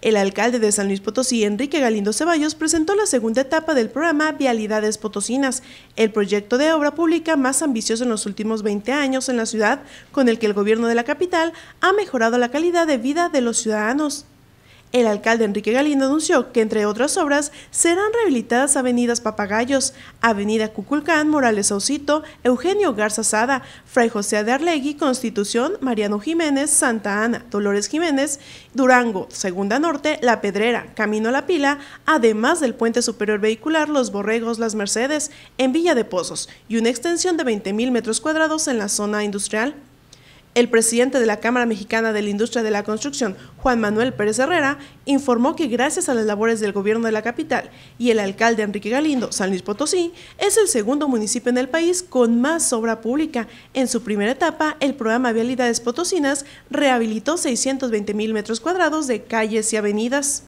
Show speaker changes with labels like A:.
A: El alcalde de San Luis Potosí, Enrique Galindo Ceballos, presentó la segunda etapa del programa Vialidades Potosinas, el proyecto de obra pública más ambicioso en los últimos 20 años en la ciudad, con el que el gobierno de la capital ha mejorado la calidad de vida de los ciudadanos. El alcalde Enrique Galindo anunció que, entre otras obras, serán rehabilitadas avenidas Papagayos, Avenida Cuculcán, Morales Saucito, Eugenio Garza Sada, Fray José de Arlegui, Constitución, Mariano Jiménez, Santa Ana, Dolores Jiménez, Durango, Segunda Norte, La Pedrera, Camino a la Pila, además del puente superior vehicular Los Borregos, Las Mercedes, en Villa de Pozos, y una extensión de 20.000 metros cuadrados en la zona industrial. El presidente de la Cámara Mexicana de la Industria de la Construcción, Juan Manuel Pérez Herrera, informó que gracias a las labores del gobierno de la capital y el alcalde Enrique Galindo, San Luis Potosí es el segundo municipio en el país con más obra pública. En su primera etapa, el programa Vialidades Potosinas rehabilitó 620 mil metros cuadrados de calles y avenidas.